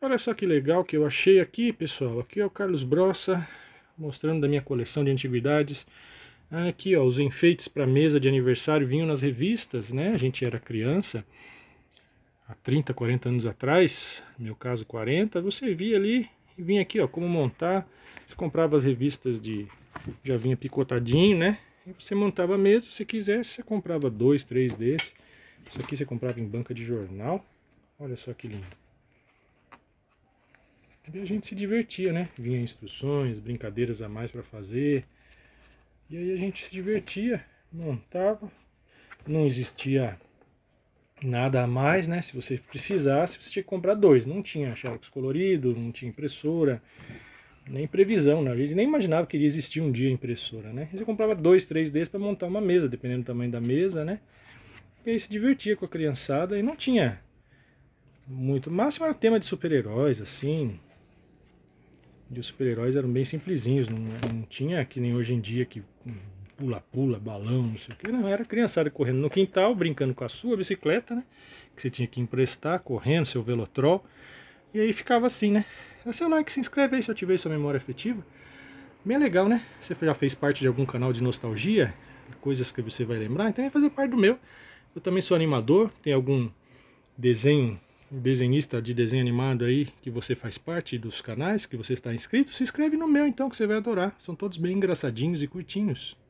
Olha só que legal que eu achei aqui, pessoal. Aqui é o Carlos Brossa, mostrando da minha coleção de antiguidades. Aqui, ó, os enfeites para mesa de aniversário vinham nas revistas, né? A gente era criança, há 30, 40 anos atrás, no meu caso 40, você via ali e vinha aqui, ó, como montar. Você comprava as revistas de... já vinha picotadinho, né? E você montava a mesa, se quisesse, você comprava dois, três desses. Isso aqui você comprava em banca de jornal. Olha só que lindo. E a gente se divertia, né? Vinha instruções, brincadeiras a mais para fazer. E aí a gente se divertia, montava. Não existia nada a mais, né? Se você precisasse, você tinha que comprar dois. Não tinha xerox colorido, não tinha impressora, nem previsão, né? A gente nem imaginava que iria existir um dia impressora, né? Você comprava dois, três desses para montar uma mesa, dependendo do tamanho da mesa, né? E aí se divertia com a criançada e não tinha muito. O máximo era tema de super-heróis, assim, e os super-heróis eram bem simplesinhos, não, não tinha que nem hoje em dia que pula-pula, balão, não sei o que. Não, era criançada correndo no quintal, brincando com a sua bicicleta, né? Que você tinha que emprestar, correndo, seu velotrol. E aí ficava assim, né? dá é seu like, se inscreve aí se eu tiver sua memória efetiva Bem legal, né? Você já fez parte de algum canal de nostalgia, coisas que você vai lembrar, então vai fazer parte do meu. Eu também sou animador, tem algum desenho desenhista de desenho animado aí que você faz parte dos canais, que você está inscrito, se inscreve no meu então que você vai adorar. São todos bem engraçadinhos e curtinhos.